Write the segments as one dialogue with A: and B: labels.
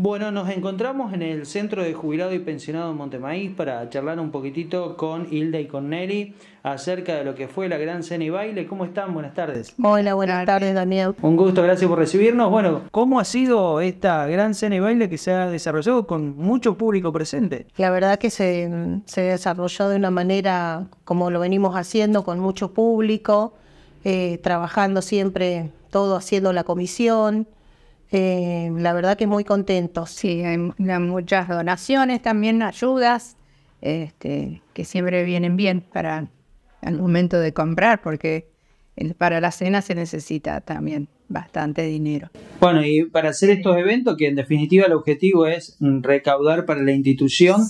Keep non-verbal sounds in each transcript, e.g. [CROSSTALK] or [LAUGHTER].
A: Bueno, nos encontramos en el Centro de Jubilado y Pensionado de Montemaíz para charlar un poquitito con Hilda y con Nelly acerca de lo que fue la gran cena y baile. ¿Cómo están? Buenas tardes.
B: Hola, buenas tardes, Daniel.
A: Un gusto, gracias por recibirnos. Bueno, ¿cómo ha sido esta gran cena y baile que se ha desarrollado con mucho público presente?
B: La verdad que se, desarrolló de una manera como lo venimos haciendo, con mucho público, eh, trabajando siempre, todo haciendo la comisión eh, la verdad que muy contento,
C: Sí, hay muchas donaciones también, ayudas, este, que siempre vienen bien para el momento de comprar, porque para la cena se necesita también bastante dinero.
A: Bueno, y para hacer estos eventos, que en definitiva el objetivo es recaudar para la institución,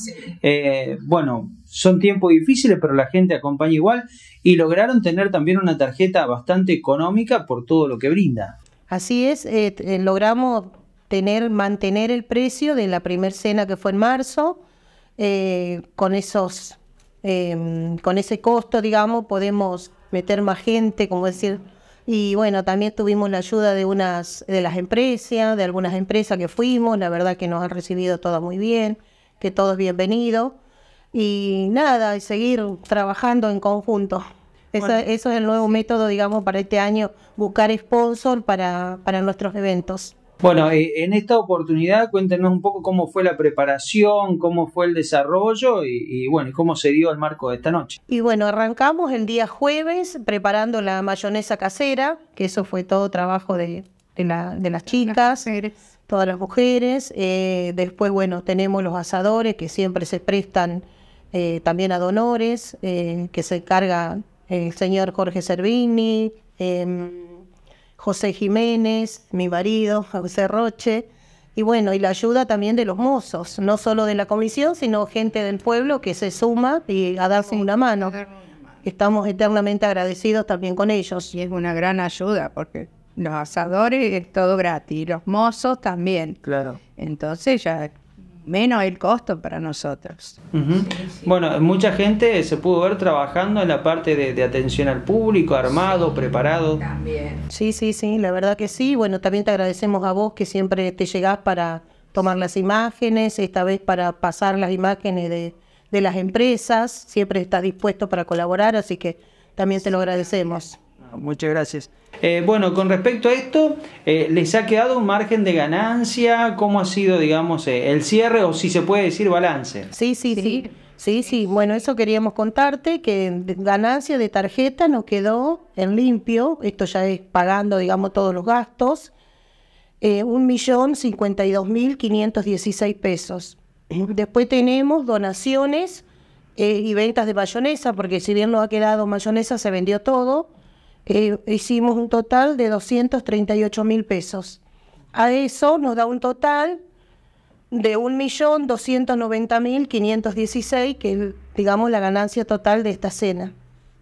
A: eh, bueno, son tiempos difíciles, pero la gente acompaña igual y lograron tener también una tarjeta bastante económica por todo lo que brinda.
B: Así es, eh, eh, logramos tener, mantener el precio de la primer cena que fue en marzo. Eh, con esos, em, con ese costo, digamos, podemos meter más gente, como decir. Y bueno, también tuvimos la ayuda de unas, de las empresas, de algunas empresas que fuimos, la verdad que nos han recibido todas muy bien, que todos bienvenidos. Y nada, seguir trabajando en conjunto. Eso, es el nuevo método, digamos, para este año, buscar sponsor para, para nuestros eventos.
A: Bueno, eh, en esta oportunidad cuéntenos un poco cómo fue la preparación, cómo fue el desarrollo y, bueno, cómo se dio el marco de esta noche.
B: Y bueno, arrancamos el día jueves preparando la mayonesa casera, que eso fue todo trabajo de, las chicas, todas las mujeres. Eh, después, bueno, tenemos los asadores que siempre se prestan eh, también a donores, que se encarga el señor Jorge Servini, em, José Jiménez, mi marido, José Roche, y bueno, y la ayuda también de los mozos, no solo de la comisión, sino gente del pueblo que se suma y a darse una mano. Estamos eternamente agradecidos también con ellos. Y es una gran
C: ayuda porque los asadores es todo gratis, los mozos también. Claro. Entonces ya menos el costo para nosotros.
A: Bueno, mucha gente se pudo ver trabajando en la parte de, atención al público, armado, preparado. También.
B: Sí, sí, sí, la verdad que sí. Bueno, también te agradecemos a vos que siempre te llegás para tomar las imágenes, esta vez para pasar las imágenes de, de las empresas, siempre estás dispuesto para colaborar, así que también te lo agradecemos.
A: Muchas gracias. Eh, bueno, con respecto a esto, eh, ¿les ha quedado un margen de ganancia? ¿Cómo ha sido, digamos, eh, el cierre o si se puede decir balance?
B: Sí, sí, sí, sí. Sí, Bueno, eso queríamos contarte, que ganancia de tarjeta nos quedó en limpio, esto ya es pagando, digamos, todos los gastos, un millón cincuenta y dos mil pesos. Después tenemos donaciones y ventas de mayonesa, porque si bien no ha quedado mayonesa, se vendió todo eh, hicimos un total de 238 mil pesos. A eso nos da un total de 1.290.516, que es, digamos, la ganancia total de esta cena.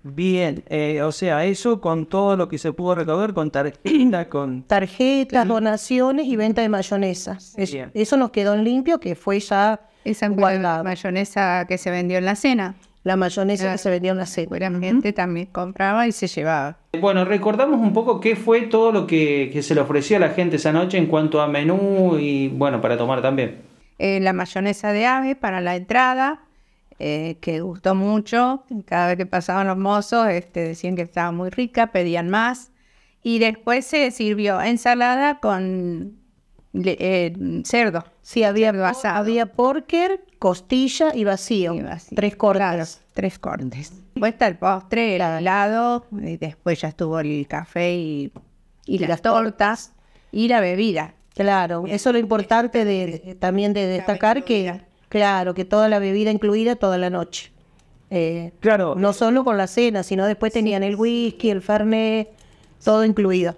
A: Bien, eh, o sea, eso con todo lo que se pudo recaudar, con tarjetas, [COUGHS] con...
B: Tarjetas, donaciones y venta de mayonesa. eso nos quedó en limpio, que fue ya... Esa mayonesa que se vendió en la cena la
C: mayonesa que se vendía en la Seguramente también compraba y se llevaba.
A: Bueno, recordamos un poco qué fue todo lo que, se le ofrecía a la gente esa noche en cuanto a menú y bueno, para tomar también.
C: Eh, la mayonesa de ave para la entrada, eh, que gustó mucho. Cada vez que pasaban los mozos este, decían que estaba muy rica, pedían más. Y después se sirvió ensalada con eh, cerdo. Sí, había, cerdo había porker costilla y vacío. Tres cortes. tres cortes. Después está el postre, el helado, y después ya estuvo el café y, las,
B: tortas y la bebida. Claro, eso es lo importante de, también de destacar que, claro, que toda la bebida incluida toda la noche. Eh, claro. No solo con la cena, sino después tenían el whisky, el fernet, todo
A: incluido.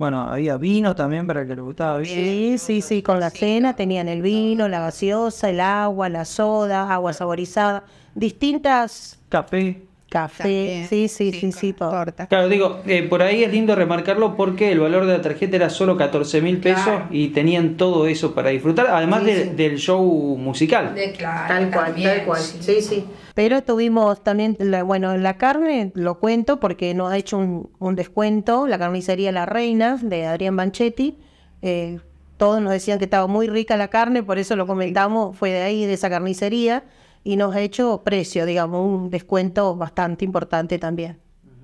A: Bueno, había vino también para el que le gustaba Sí, sí, sí, con la cena tenían
B: el vino, la gaseosa, el agua, la soda, agua saborizada, distintas... Café. Café, sí, sí, sí, sí, Claro,
A: digo, eh, por ahí es lindo remarcarlo porque el valor de la tarjeta era solo 14 mil pesos y tenían todo eso para disfrutar, además del show musical. De claro, tal cual, tal cual,
B: sí, sí. Pero tuvimos también, bueno bueno, la carne, lo cuento porque nos ha hecho un, descuento, la carnicería La Reina de Adrián Banchetti. Eh, todos nos decían que estaba muy rica la carne, por eso lo comentamos, fue de ahí, de esa carnicería, y nos ha hecho precio, digamos, un descuento bastante importante también.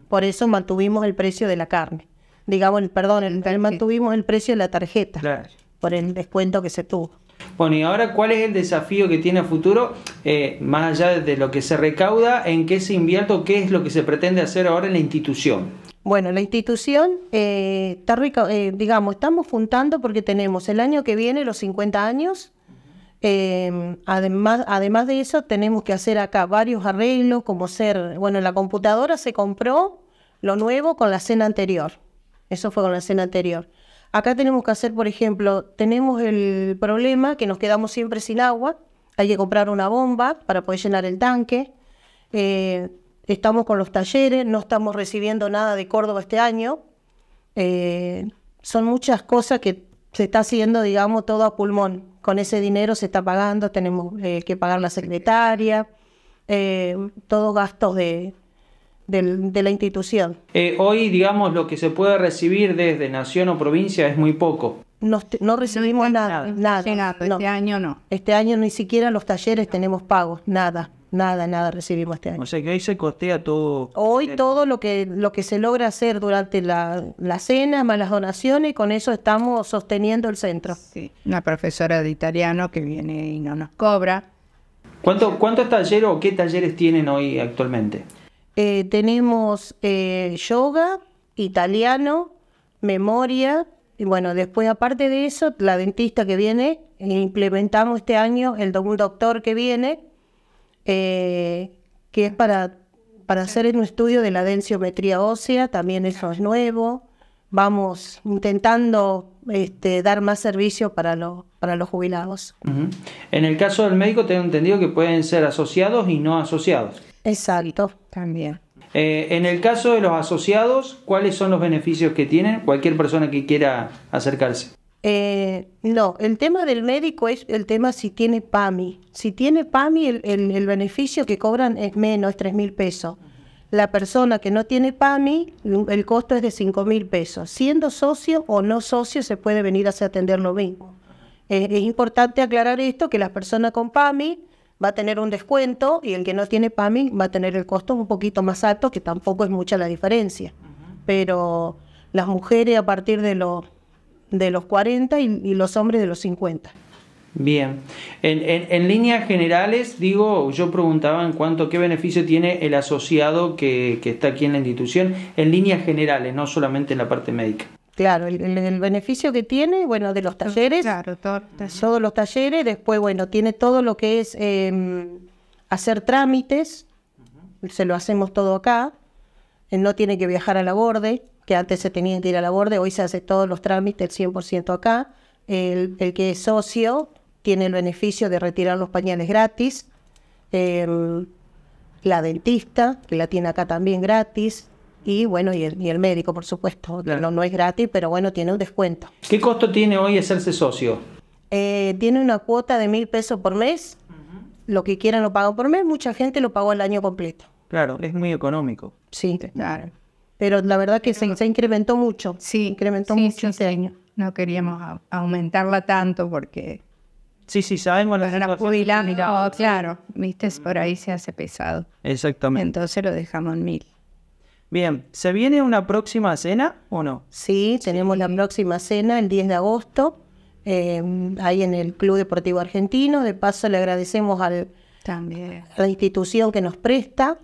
B: Por eso mantuvimos el precio de la carne. Digamos, el, perdón, mantuvimos el precio de la tarjeta por el descuento que se tuvo.
A: Bueno, y ahora, ¿cuál es el desafío que tiene a futuro? Eh, más allá de lo que se recauda, ¿en qué se invierte o qué es lo que se pretende hacer ahora en la institución?
B: Bueno, la institución, eh, está rica, eh, digamos, estamos juntando porque tenemos el año que viene los 50 años. además, además de eso, tenemos que hacer acá varios arreglos, como ser, bueno, la computadora se compró lo nuevo con la cena anterior. Eso fue con la cena anterior. Acá tenemos que hacer, por ejemplo, tenemos el problema que nos quedamos siempre sin agua, hay que comprar una bomba para poder llenar el tanque. Eh, estamos con los talleres, no estamos recibiendo nada de Córdoba este año. Eh, son muchas cosas que se está haciendo, digamos, todo a pulmón. Con ese dinero se está pagando, tenemos eh, que pagar la secretaria, todos gastos de, de, la institución.
A: Eh, hoy, digamos, lo que se puede recibir desde nación o provincia es muy poco.
B: No, recibimos nada, nada. Este año no. Este año ni siquiera los talleres tenemos pagos, nada. Nada, nada recibimos este
A: año. O sea que ahí se costea todo.
B: Hoy eh, todo lo que lo que se logra hacer durante la, cena, más las donaciones, con eso estamos sosteniendo el centro. Sí.
A: Una profesora de
C: italiano que viene y no nos
B: cobra.
A: ¿Cuánto, ¿Cuántos talleres o qué talleres tienen hoy actualmente?
B: Eh, tenemos eh, yoga, italiano, memoria, y bueno, después aparte de eso, la dentista que viene, eh, implementamos este año el un doctor que viene, que es para, para hacer un estudio de la densiometría ósea, también eso es nuevo vamos intentando este, dar más servicio para, para los jubilados.
A: En el caso del médico, tengo entendido que pueden ser asociados y no asociados.
B: Exacto, también.
A: Eh, en el caso de los asociados, ¿cuáles son los beneficios que tienen cualquier persona que quiera acercarse?
B: Eh, no, el tema del médico es el tema si tiene PAMI. Si tiene PAMI, el, beneficio que cobran es menos, es 3 mil pesos la persona que no tiene PAMI, el costo es de 5 mil pesos. Siendo socio o no socio, se puede venir a atender lo mismo. es importante aclarar esto, que la persona con PAMI va a tener un descuento y el que no tiene PAMI va a tener el costo un poquito más alto, que tampoco es mucha la diferencia. Pero las mujeres a partir de los, de los 40 y, y los hombres de los 50.
A: Bien, en, en, líneas generales, digo, yo preguntaba en cuanto qué beneficio tiene el asociado que, está aquí en la institución, en líneas generales, no solamente en la parte médica.
B: Claro, el, beneficio que tiene, bueno, de los talleres, claro, todos los talleres, después, bueno, tiene todo lo que es em, hacer trámites, se lo hacemos todo acá, él eh, no tiene que viajar a la borde, que antes se tenía que ir a la borde, hoy se hace todos los trámites, el 100% acá. El, el que es socio tiene el beneficio de retirar los pañales gratis, la dentista, que la tiene acá también gratis, y bueno, y el, médico, por supuesto, no, es gratis, pero bueno, tiene un descuento.
A: ¿Qué costo tiene hoy hacerse socio?
B: Eh, tiene una cuota de mil pesos por mes, lo que quieran lo pagan por mes, mucha gente lo pagó el año completo.
A: Claro, es muy económico. Sí, claro.
B: Pero la verdad que se, incrementó mucho.
C: Sí, incrementó mucho este año. No queríamos aumentarla tanto porque Sí, sí, sabemos jubilando, oh, claro, viste, por ahí se hace pesado.
A: Exactamente.
B: Entonces lo dejamos en mil.
A: Bien, ¿se viene una próxima cena o no?
B: Sí, tenemos la próxima cena el 10 de agosto, eh, ahí en el Club Deportivo Argentino. De paso le agradecemos al, También. a la institución que nos presta,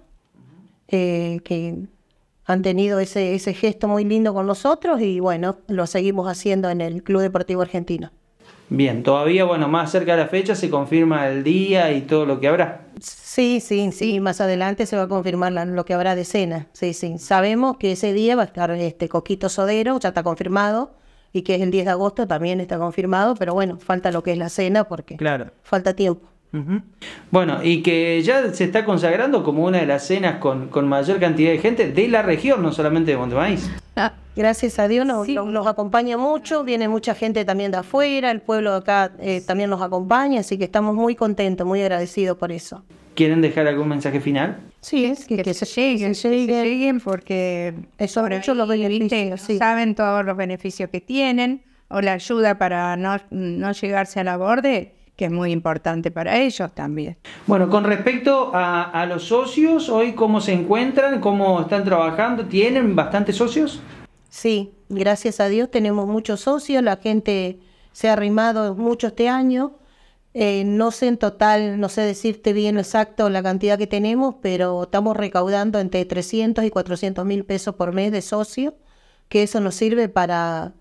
B: eh, que han tenido ese, ese gesto muy lindo con nosotros y bueno, lo seguimos haciendo en el Club Deportivo Argentino.
A: Bien, todavía, bueno, más cerca de la fecha se confirma el día y todo lo que habrá.
B: Sí, sí, sí, más adelante se va a confirmar lo que habrá de cena. Sí, sí, sabemos que ese día va a estar este Coquito Sodero, ya está confirmado, y que es el 10 de agosto también está confirmado, pero bueno, falta lo que es la cena porque falta tiempo.
A: Bueno, y que ya se está consagrando como una de las cenas con, con mayor cantidad de gente de la región, no solamente de vais.
B: Ah, gracias a Dios nos, acompaña mucho, viene mucha gente también de afuera, el pueblo de acá eh, también nos acompaña, así que estamos muy contentos, muy agradecidos por eso.
A: ¿Quieren dejar algún mensaje final?
B: Sí, es que, se lleguen, se lleguen, porque eso lo los beneficios, saben
C: todos los beneficios que tienen o la ayuda para no, no llegarse a la borde que es muy importante para ellos también.
A: Bueno, con respecto a, los socios, hoy cómo se encuentran, cómo están trabajando, ¿tienen bastantes socios? Sí,
B: gracias a Dios tenemos muchos socios, la gente se ha arrimado mucho este año. Eh, no sé en total, no sé decirte bien exacto la cantidad que tenemos, pero estamos recaudando entre 300 y 400 mil pesos por mes de socios, que eso nos sirve para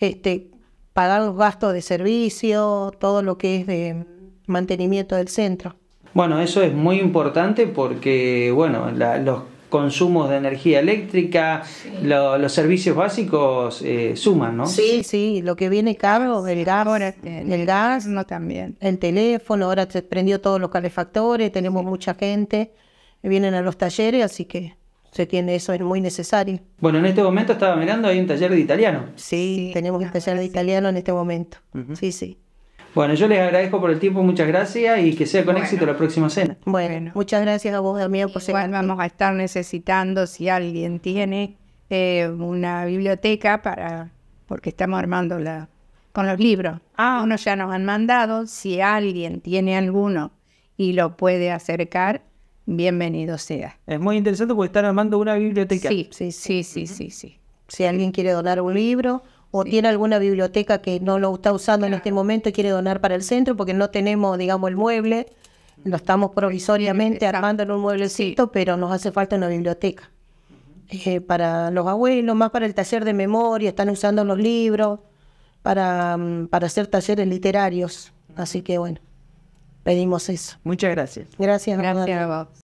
B: este, pagar los gastos de servicio, todo lo que es de mantenimiento del centro.
A: Bueno, eso es muy importante porque, bueno, los consumos de energía eléctrica, los servicios básicos eh, suman, ¿no? Sí,
B: sí, lo que viene caro, el gas, eh, el gas, no también. el teléfono, ahora se prendió todos los calefactores, tenemos mucha gente, vienen a los talleres, así que se tiene eso, es muy necesario.
A: Bueno, en este momento estaba mirando, hay un taller de italiano.
B: Sí, tenemos un ah, taller de italiano en este momento. Sí, sí.
A: Bueno, yo les agradezco por el tiempo, muchas gracias y que sea con éxito la próxima cena.
B: Bueno, muchas gracias a vos, Damián, por
C: Vamos a estar necesitando, si alguien tiene eh, una biblioteca para, porque estamos armando la, con los libros. Ah, unos ya nos han mandado, si alguien tiene alguno y lo puede acercar, bienvenido sea.
A: Es muy interesante porque están armando una biblioteca. Sí,
B: sí, sí, sí, sí. Si alguien quiere donar un libro o tiene alguna biblioteca que no lo está usando en este momento y quiere donar para el centro porque no tenemos, digamos, el mueble, lo estamos provisoriamente armando en un mueblecito, pero nos hace falta una biblioteca. Eh, para los abuelos, más para el taller de memoria, están usando los libros para, mm, para hacer talleres literarios. Así
A: que bueno pedimos eso. Muchas gracias. Gracias, gracias.